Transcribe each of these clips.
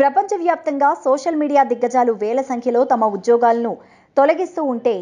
ప్రపంచవ్యాప్తంగా social media దిగ్గజాలు వేల సంఖ్యలో తమ ఉద్యోగాలను తొలగిస్తూ ఉంటే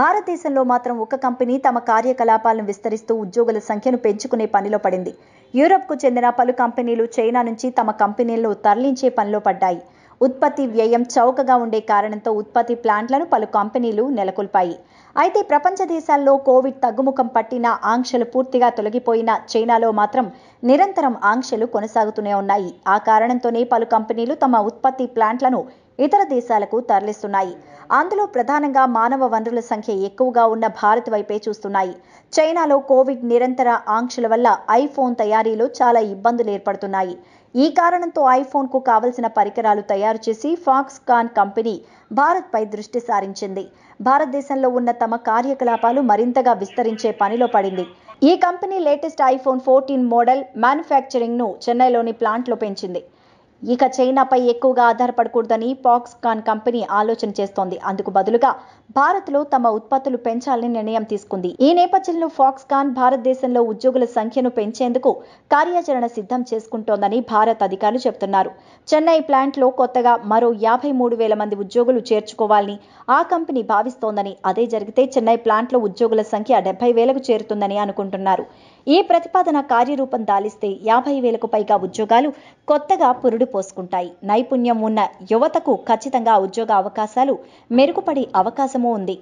భారతదేశంలో మాత్రం ఒక కంపెనీ తమ కార్యకలాపాలను విస్తరిస్తూ ఉద్యోగుల సంఖ్యను పెంచుకునే పనిలో పడింది యూరప్కు చెందిన పలు కంపెనీలు చైనా నుంచి తమ కంపెనీలను తరలించే పనిలో పడ్డాయి ఉత్పత్తి వ్యయం చౌకగా ఉండే కారణంతో ఉత్పత్తి ప్లాంట్లను పలు కంపెనీలు నెలకొల్పాయి అయితే ప్రపంచ దేశాల్లో కోవిడ్ తగ్గుముఖం పట్టిన ఆంక్షలు పూర్తిగా తొలగిపోయిన చైనాలో మాత్రం నిరంతరం ఆంక్షలు కొనసాగుతూనే ఉన్నాయి ఆ కారణంతోనే పలు కంపెనీలు తమ ఉత్పత్తి ప్లాంట్లను ఇతర దేశాలకు తరలిస్తున్నాయి అందులో ప్రధానంగా మానవ వనరుల సంఖ్య ఎక్కువగా ఉన్న భారత్ వైపే చూస్తున్నాయి చైనాలో కోవిడ్ నిరంతర ఆంక్షల వల్ల ఐఫోన్ తయారీలో చాలా ఇబ్బందులు ఏర్పడుతున్నాయి ఈ కారణంతో ఐఫోన్కు కావలసిన పరికరాలు తయారు చేసి ఫాక్స్కాన్ కంపెనీ భారత్పై దృష్టి సారించింది భారతదేశంలో ఉన్న తమ కార్యకలాపాలు మరింతగా విస్తరించే పనిలో పడింది ఈ company latest iPhone fourteen model మ్యానుఫ్యాక్చరింగ్ను చెన్నైలోని ప్లాంట్లో పెంచింది ఇక చైనాపై ఎక్కువగా ఆధారపడకూడదని పాక్స్కాన్ కంపెనీ ఆలోచన చేస్తోంది అందుకు బదులుగా భారత్లో తమ ఉత్పత్తులు పెంచాలని నిర్ణయం తీసుకుంది ఈ నేపథ్యంలో ఫాక్స్కాన్ భారతదేశంలో ఉద్యోగుల సంఖ్యను పెంచేందుకు కార్యాచరణ సిద్ధం చేసుకుంటోందని భారత్ అధికారులు చెబుతున్నారు చెన్నై ప్లాంట్లో కొత్తగా మరో యాభై మూడు వేల మంది ఉద్యోగులు చేర్చుకోవాలని ఆ కంపెనీ భావిస్తోందని అదే జరిగితే చెన్నై ప్లాంట్లో ఉద్యోగుల సంఖ్య డెబ్బై వేలకు చేరుతుందని అనుకుంటున్నారు ఈ ప్రతిపాదన కార్యరూపం దాలిస్తే యాభై వేలకు పైగా ఉద్యోగాలు కొత్తగా పురుడు పోసుకుంటాయి నైపుణ్యం ఉన్న యువతకు ఖచ్చితంగా ఉద్యోగ అవకాశాలు మెరుగుపడే అవకాశమూ ఉంది